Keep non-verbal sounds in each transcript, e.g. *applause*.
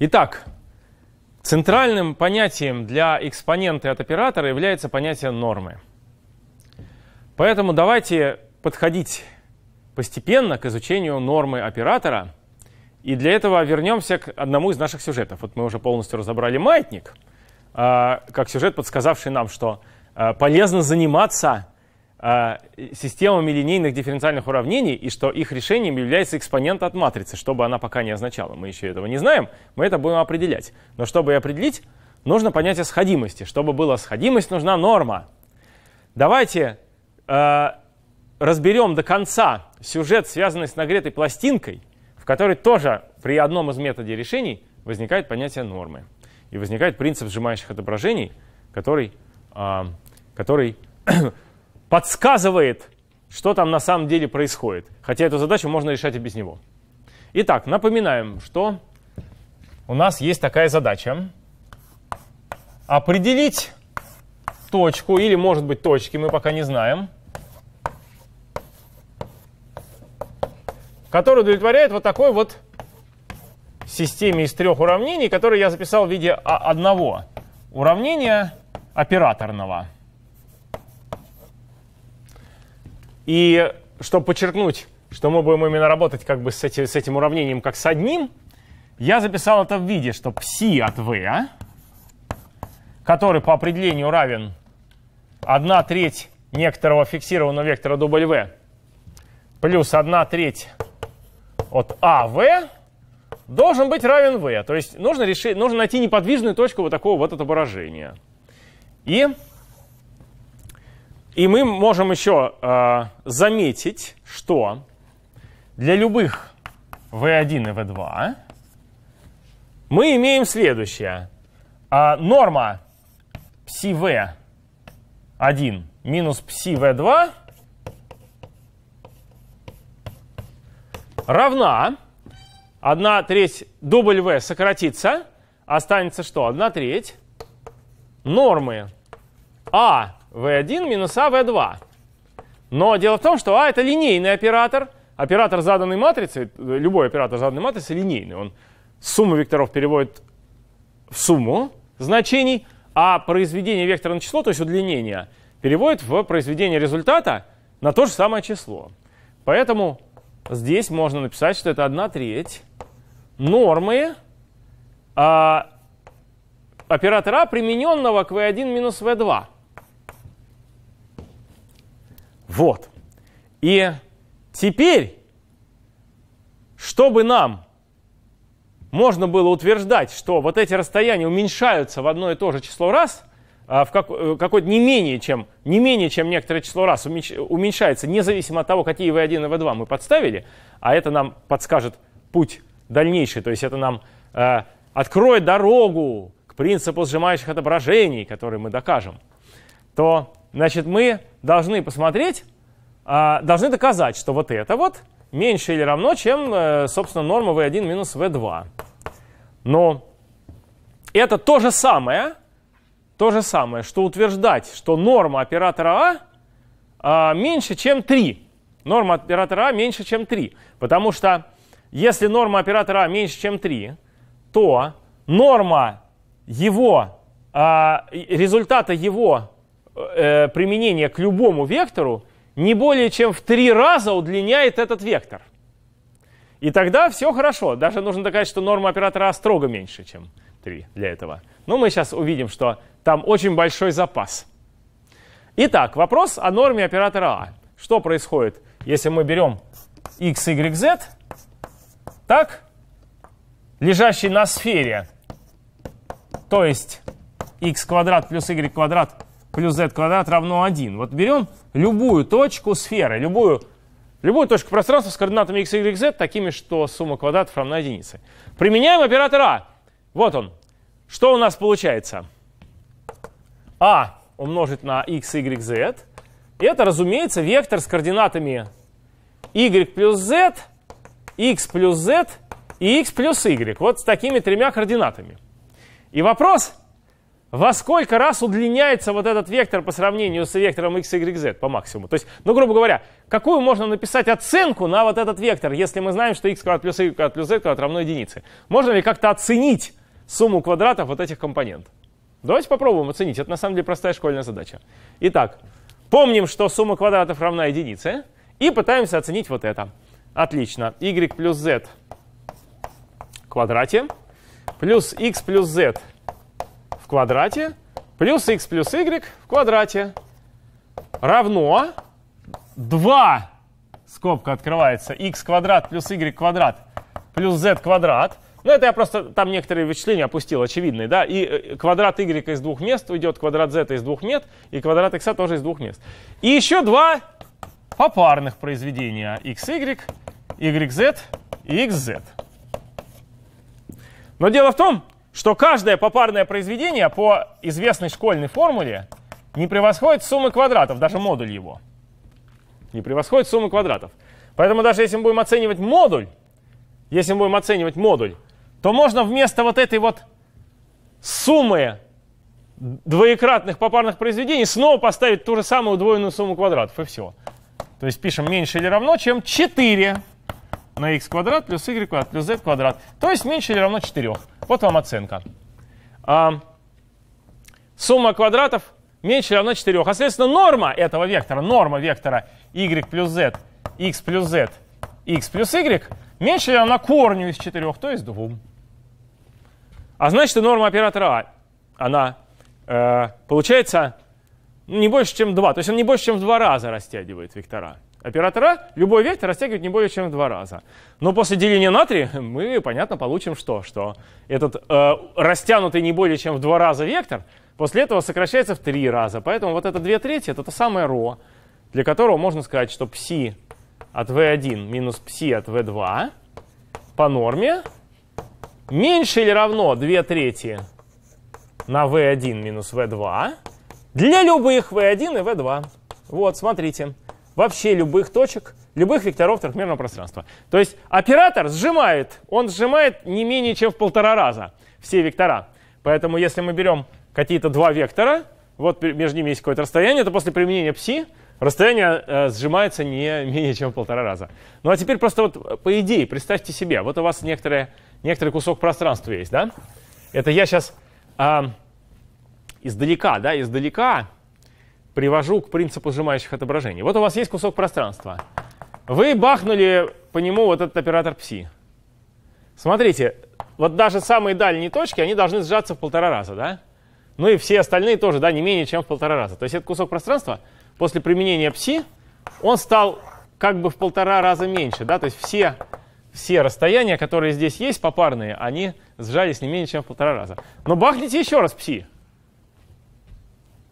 Итак, центральным понятием для экспонента от оператора является понятие нормы. Поэтому давайте подходить постепенно к изучению нормы оператора. И для этого вернемся к одному из наших сюжетов. Вот мы уже полностью разобрали маятник, а, как сюжет, подсказавший нам, что а, полезно заниматься а, системами линейных дифференциальных уравнений и что их решением является экспонент от матрицы, что бы она пока не означала. Мы еще этого не знаем, мы это будем определять. Но чтобы определить, нужно понятие сходимости. Чтобы была сходимость, нужна норма. Давайте э, разберем до конца сюжет, связанный с нагретой пластинкой, в которой тоже при одном из методов решений возникает понятие нормы. И возникает принцип сжимающих отображений, который, э, который подсказывает, что там на самом деле происходит. Хотя эту задачу можно решать и без него. Итак, напоминаем, что у нас есть такая задача. Определить точку, или может быть точки, мы пока не знаем, которая удовлетворяет вот такой вот системе из трех уравнений, которые я записал в виде а-, одного уравнения операторного. И чтобы подчеркнуть, что мы будем именно работать как бы с, эти, с этим уравнением как с одним, я записал это в виде, что пси от v, а, который по определению равен 1 треть некоторого фиксированного вектора W плюс 1 треть от av должен быть равен V. То есть нужно, решить, нужно найти неподвижную точку вот такого вот отображения. И и мы можем еще э, заметить, что для любых v1 и v2 мы имеем следующее. Э, норма psi-v1 минус psi-v2 равна 1 треть W сократится, останется что? 1 треть нормы А v1 минус а v2. Но дело в том, что а это линейный оператор. Оператор заданной матрицы, любой оператор заданной матрицы линейный. Он сумму векторов переводит в сумму значений, а произведение вектора на число, то есть удлинение, переводит в произведение результата на то же самое число. Поэтому здесь можно написать, что это 1 треть нормы а, оператора, примененного к v1 минус v2. Вот. И теперь, чтобы нам можно было утверждать, что вот эти расстояния уменьшаются в одно и то же число раз, а в какой э, какое-то не менее, чем, не менее, чем некоторое число раз уменьшается, независимо от того, какие v1 и v2 мы подставили, а это нам подскажет путь дальнейший, то есть это нам э, откроет дорогу к принципу сжимающих отображений, который мы докажем, то, значит, мы должны посмотреть, а, должны доказать, что вот это вот меньше или равно, чем, э, собственно, норма v1 минус v2. Но это то же самое, то же самое, что утверждать, что норма оператора А, а меньше, чем 3. Норма оператора А меньше, чем 3. Потому что если норма оператора А меньше, чем 3, то норма его, а, результата его э, применение к любому вектору не более чем в три раза удлиняет этот вектор. И тогда все хорошо. Даже нужно доказать, что норма оператора А строго меньше, чем 3 для этого. Но мы сейчас увидим, что там очень большой запас. Итак, вопрос о норме оператора А. Что происходит, если мы берем x, y, z, так, лежащий на сфере, то есть x квадрат плюс y квадрат плюс z квадрат равно 1. Вот берем любую точку сферы, любую, любую точку пространства с координатами x, y, z, такими, что сумма квадратов равна единице. Применяем оператор а. Вот он. Что у нас получается? а умножить на x, y, z. И это, разумеется, вектор с координатами y плюс z, x плюс z и x плюс y. Вот с такими тремя координатами. И вопрос – во сколько раз удлиняется вот этот вектор по сравнению с вектором x, y, z по максимуму. То есть, ну, грубо говоря, какую можно написать оценку на вот этот вектор, если мы знаем, что x квадрат плюс y квадрат плюс z квадрат равно единице? Можно ли как-то оценить сумму квадратов вот этих компонентов? Давайте попробуем оценить. Это на самом деле простая школьная задача. Итак, помним, что сумма квадратов равна единице, и пытаемся оценить вот это. Отлично. y плюс z в квадрате плюс x плюс z в квадрате плюс x плюс y в квадрате равно 2, скобка открывается, x квадрат плюс y квадрат плюс z квадрат. Ну, это я просто там некоторые вычисления опустил, очевидные, да. И э, квадрат y из двух мест уйдет, квадрат z из двух мест, и квадрат x тоже из двух мест. И еще два попарных произведения xy, yz и xz. Но дело в том, что каждое попарное произведение по известной школьной формуле не превосходит суммы квадратов, даже модуль его. Не превосходит суммы квадратов. Поэтому даже если мы будем оценивать модуль, если мы будем оценивать модуль, то можно вместо вот этой вот суммы двоекратных попарных произведений снова поставить ту же самую удвоенную сумму квадратов, и все. То есть пишем меньше или равно, чем 4 на x квадрат плюс y квадрат плюс z квадрат. То есть меньше или равно 4. Вот вам оценка. А, сумма квадратов меньше или равно 4. А, соответственно, норма этого вектора, норма вектора y плюс z, x плюс z, x плюс y меньше или равна корню из 4, то есть 2. А значит, и норма оператора А, она э, получается не больше, чем 2. То есть он не больше, чем в 2 раза растягивает вектора оператора любой вектор растягивать не более чем в два раза. Но после деления на три мы, понятно, получим что? Что этот э, растянутый не более чем в два раза вектор после этого сокращается в три раза. Поэтому вот это две трети — это то самое ро, для которого можно сказать, что пси от v1 минус пси от v2 по норме меньше или равно две трети на v1 минус v2 для любых v1 и v2. Вот, смотрите вообще любых точек, любых векторов трехмерного пространства. То есть оператор сжимает, он сжимает не менее чем в полтора раза все вектора. Поэтому если мы берем какие-то два вектора, вот между ними есть какое-то расстояние, то после применения пси расстояние э, сжимается не *laughs* менее чем в полтора раза. Ну а теперь просто вот э, по идее представьте себе, вот у вас некоторые, некоторый кусок пространства есть, да? Это я сейчас э, издалека, да, издалека привожу к принципу сжимающих отображений. Вот у вас есть кусок пространства. Вы бахнули по нему вот этот оператор пси. Смотрите, вот даже самые дальние точки, они должны сжаться в полтора раза, да? Ну и все остальные тоже, да, не менее чем в полтора раза. То есть этот кусок пространства после применения пси, он стал как бы в полтора раза меньше, да? То есть все, все расстояния, которые здесь есть, попарные, они сжались не менее чем в полтора раза. Но бахните еще раз пси.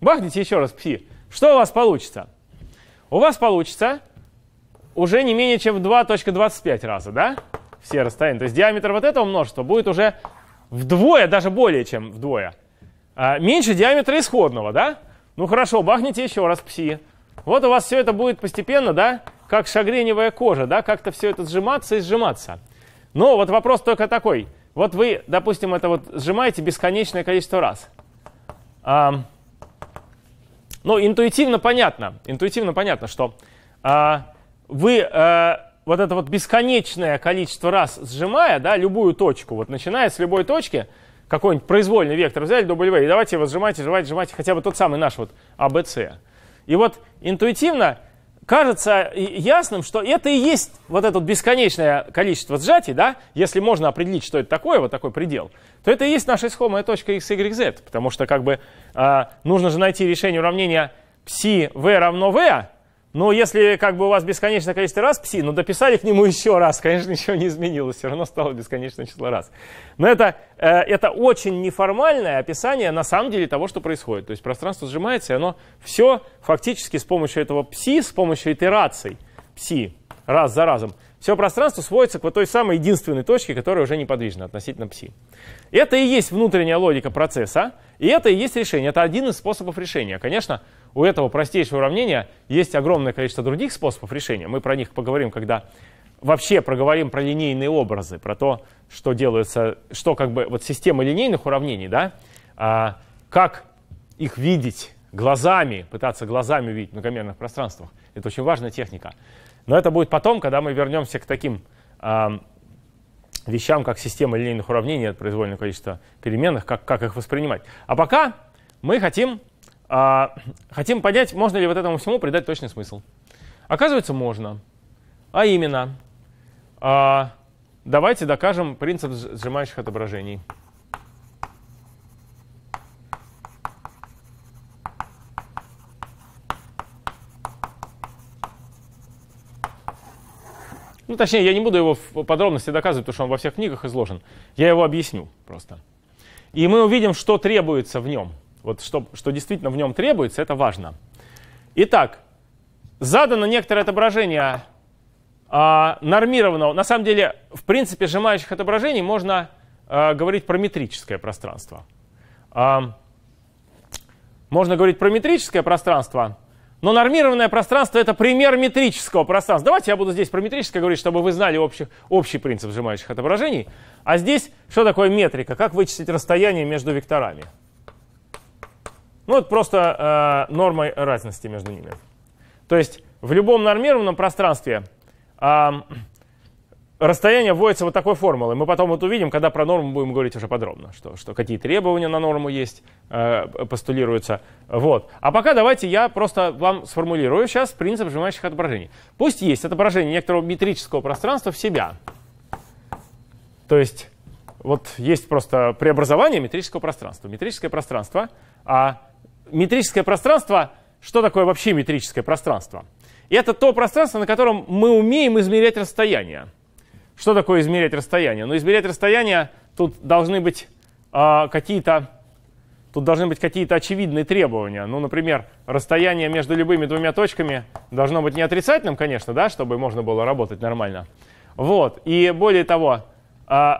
Бахните еще раз пси. Что у вас получится? У вас получится уже не менее чем в 2.25 раза, да? Все расстояния. То есть диаметр вот этого множества будет уже вдвое, даже более чем вдвое. А, меньше диаметра исходного, да? Ну хорошо, бахните еще раз пси. Вот у вас все это будет постепенно, да, как шагреневая кожа, да, как-то все это сжиматься и сжиматься. Но вот вопрос только такой. Вот вы, допустим, это вот сжимаете бесконечное количество раз. А, но ну, интуитивно понятно, интуитивно понятно, что э, вы э, вот это вот бесконечное количество раз сжимая, да, любую точку, вот начиная с любой точки, какой-нибудь произвольный вектор взяли, W, и давайте его сжимайте, сжимайте, сжимайте хотя бы тот самый наш вот ABC. А и вот интуитивно кажется ясным, что это и есть вот это бесконечное количество сжатий, да, если можно определить, что это такое, вот такой предел, то это и есть наша исходная точка x, y, z, потому что как бы э, нужно же найти решение уравнения psi v равно v, но ну, если как бы у вас бесконечное количество раз пси, ну дописали к нему *laughs* еще раз, конечно, ничего не изменилось, все равно стало бесконечное число раз. Но это, э, это очень неформальное описание на самом деле того, что происходит. То есть пространство сжимается, и оно все фактически с помощью этого пси, с помощью итераций пси раз за разом, все пространство сводится к вот той самой единственной точке, которая уже неподвижна относительно пси. Это и есть внутренняя логика процесса, и это и есть решение. Это один из способов решения. Конечно, у этого простейшего уравнения есть огромное количество других способов решения. Мы про них поговорим, когда вообще проговорим про линейные образы, про то, что делается, что как бы вот система линейных уравнений, да, а, как их видеть глазами, пытаться глазами видеть в многомерных пространствах. Это очень важная техника. Но это будет потом, когда мы вернемся к таким а, вещам, как система линейных уравнений от произвольного количества переменных, как, как их воспринимать. А пока мы хотим а, хотим понять, можно ли вот этому всему придать точный смысл. Оказывается, можно. А именно, а, давайте докажем принцип сжимающих отображений. Ну, точнее, я не буду его в подробности доказывать, потому что он во всех книгах изложен. Я его объясню просто. И мы увидим, что требуется в нем – вот что, что действительно в нем требуется, это важно. Итак, задано некоторое отображение а, нормированного. На самом деле, в принципе, сжимающих отображений можно а, говорить про метрическое пространство. А, можно говорить про метрическое пространство, но нормированное пространство — это пример метрического пространства. Давайте я буду здесь про метрическое говорить, чтобы вы знали общий, общий принцип сжимающих отображений. А здесь что такое метрика? Как вычислить расстояние между векторами? Ну, это просто э, нормой разности между ними. То есть в любом нормированном пространстве э, расстояние вводится вот такой формулой. Мы потом вот увидим, когда про норму будем говорить уже подробно, что, что какие требования на норму есть, э, постулируются. Вот. А пока давайте я просто вам сформулирую сейчас принцип сжимающих отображений. Пусть есть отображение некоторого метрического пространства в себя. То есть вот есть просто преобразование метрического пространства. Метрическое пространство, а метрическое пространство, что такое вообще метрическое пространство? Это то пространство, на котором мы умеем измерять расстояние. Что такое измерять расстояние? Ну, измерять расстояние тут должны быть э, какие-то тут должны быть какие-то очевидные требования. Ну, например, расстояние между любыми двумя точками должно быть не отрицательным, конечно, да, чтобы можно было работать нормально. Вот. И более того, э,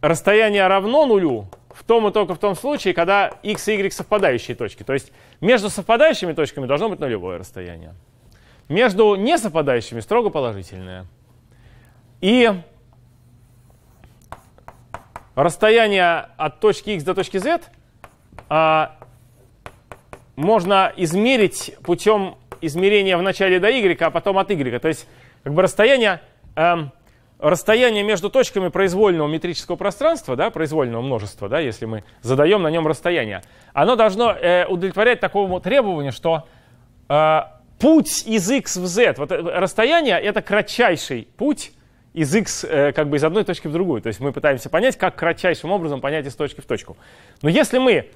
расстояние равно нулю, в том и только в том случае, когда x и y совпадающие точки. То есть между совпадающими точками должно быть нулевое расстояние. Между несовпадающими строго положительное. И расстояние от точки x до точки z а, можно измерить путем измерения в начале до y, а потом от y. То есть как бы расстояние... Эм, расстояние между точками произвольного метрического пространства, да, произвольного множества, да, если мы задаем на нем расстояние, оно должно э, удовлетворять такому требованию, что э, путь из x в z, вот э, расстояние — это кратчайший путь из x э, как бы из одной точки в другую. То есть мы пытаемся понять, как кратчайшим образом понять из точки в точку. Но если мы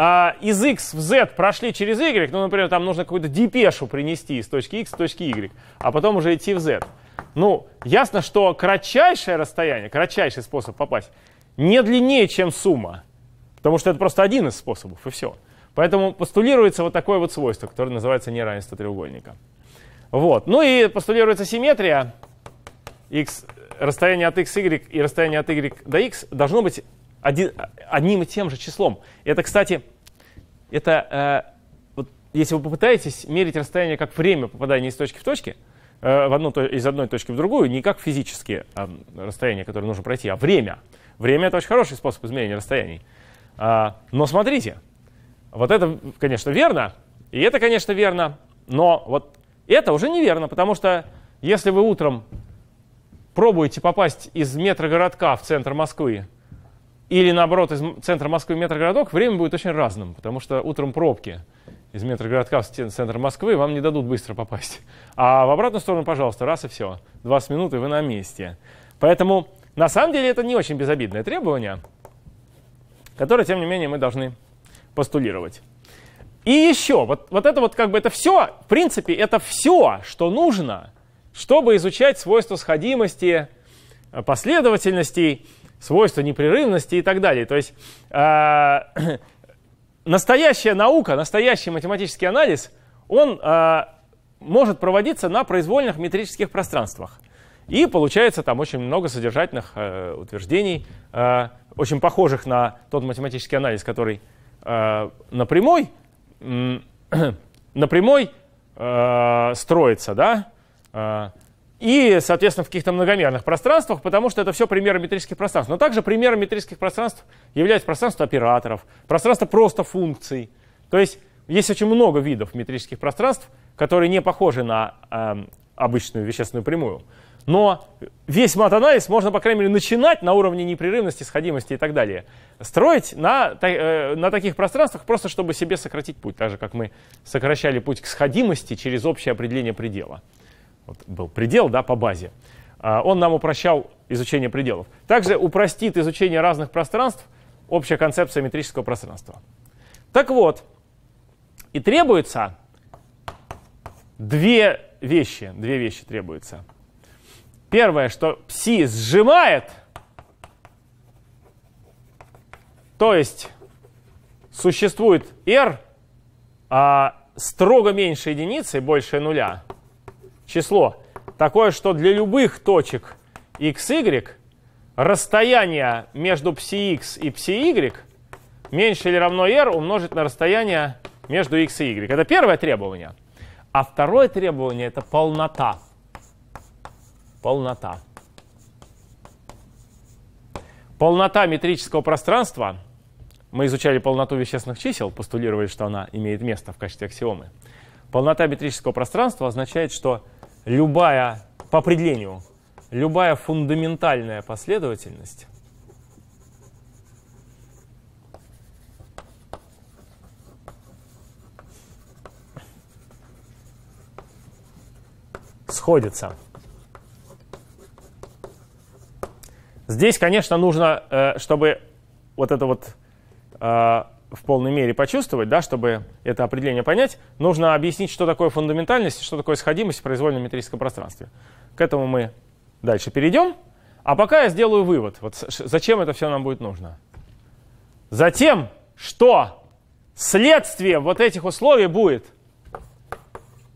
а из x в z прошли через y, ну, например, там нужно какую-то депешу принести из точки x в точке y, а потом уже идти в z, ну, ясно, что кратчайшее расстояние, кратчайший способ попасть не длиннее, чем сумма. Потому что это просто один из способов, и все. Поэтому постулируется вот такое вот свойство, которое называется неравенство треугольника. Вот. Ну и постулируется симметрия. X, расстояние от x, y и расстояние от y до x должно быть один, одним и тем же числом. Это, кстати, это, э, вот, если вы попытаетесь мерить расстояние как время попадания из точки в точку, Э, в одну, из одной точки в другую не как физические а, расстояния, которые нужно пройти, а время. Время — это очень хороший способ измерения расстояний. А, но смотрите, вот это, конечно, верно, и это, конечно, верно, но вот это уже неверно, потому что если вы утром пробуете попасть из метрогородка в центр Москвы или, наоборот, из центра Москвы в метрогородок, время будет очень разным, потому что утром пробки, из метрогородка в центр Москвы, вам не дадут быстро попасть. А в обратную сторону, пожалуйста, раз и все. 20 минут, и вы на месте. Поэтому на самом деле это не очень безобидное требование, которое, тем не менее, мы должны постулировать. И еще, вот, вот это вот как бы это все, в принципе, это все, что нужно, чтобы изучать свойства сходимости, э, последовательностей, свойства непрерывности и так далее. То есть э, *clears throat* настоящая наука, настоящий математический анализ, он э, может проводиться на произвольных метрических пространствах. И получается там очень много содержательных э, утверждений, э, очень похожих на тот математический анализ, который э, на э, на э, строится, да, э, и, соответственно, в каких-то многомерных пространствах, потому что это все примеры метрических пространств. Но также примером метрических пространств являются пространство операторов, пространство просто функций. То есть есть очень много видов метрических пространств, которые не похожи на э, обычную вещественную прямую. Но весь матанализ можно, по крайней мере, начинать на уровне непрерывности, сходимости и так далее. Строить на, э, на таких пространствах просто, чтобы себе сократить путь, так же, как мы сокращали путь к сходимости через общее определение предела вот был предел да, по базе, а, он нам упрощал изучение пределов. Также упростит изучение разных пространств общая концепция метрического пространства. Так вот, и требуется две вещи. Две вещи требуется. Первое, что пси сжимает, то есть существует r а, строго меньше единицы, больше нуля – число такое, что для любых точек x, y расстояние между x и y меньше или равно r умножить на расстояние между x и y. Это первое требование. А второе требование — это полнота. Полнота. Полнота метрического пространства. Мы изучали полноту вещественных чисел, постулировали, что она имеет место в качестве аксиомы. Полнота метрического пространства означает, что любая, по определению, любая фундаментальная последовательность сходится. Здесь, конечно, нужно, э, чтобы вот это вот э, в полной мере почувствовать, да, чтобы это определение понять, нужно объяснить, что такое фундаментальность, что такое сходимость в произвольном метрическом пространстве. К этому мы дальше перейдем. А пока я сделаю вывод, вот зачем это все нам будет нужно. Затем, что следствием вот этих условий будет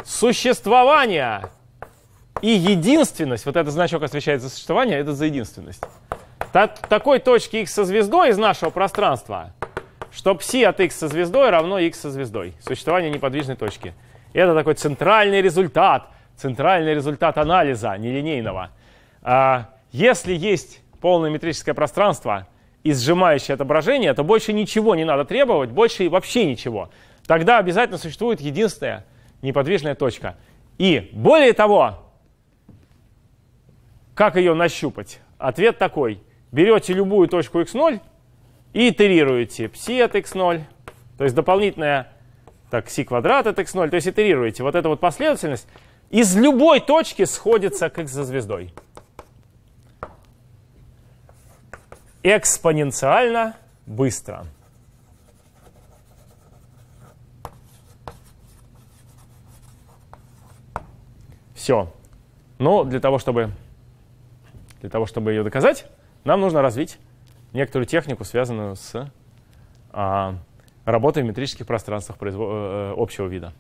существование и единственность, вот этот значок отвечает за существование, это за единственность, такой точки x со звездой из нашего пространства – что ψ от x со звездой равно x со звездой. Существование неподвижной точки. это такой центральный результат, центральный результат анализа нелинейного. А, если есть полное метрическое пространство и сжимающее отображение, то больше ничего не надо требовать, больше и вообще ничего. Тогда обязательно существует единственная неподвижная точка. И более того, как ее нащупать? Ответ такой. Берете любую точку x0, и итерируете psi от x0, то есть дополнительная так, си квадрат от x0, то есть итерируете. Вот эта вот последовательность из любой точки сходится к x за звездой. Экспоненциально быстро. Все. Но ну, для того, чтобы, для того, чтобы ее доказать, нам нужно развить некоторую технику, связанную с а, работой в метрических пространствах э, общего вида.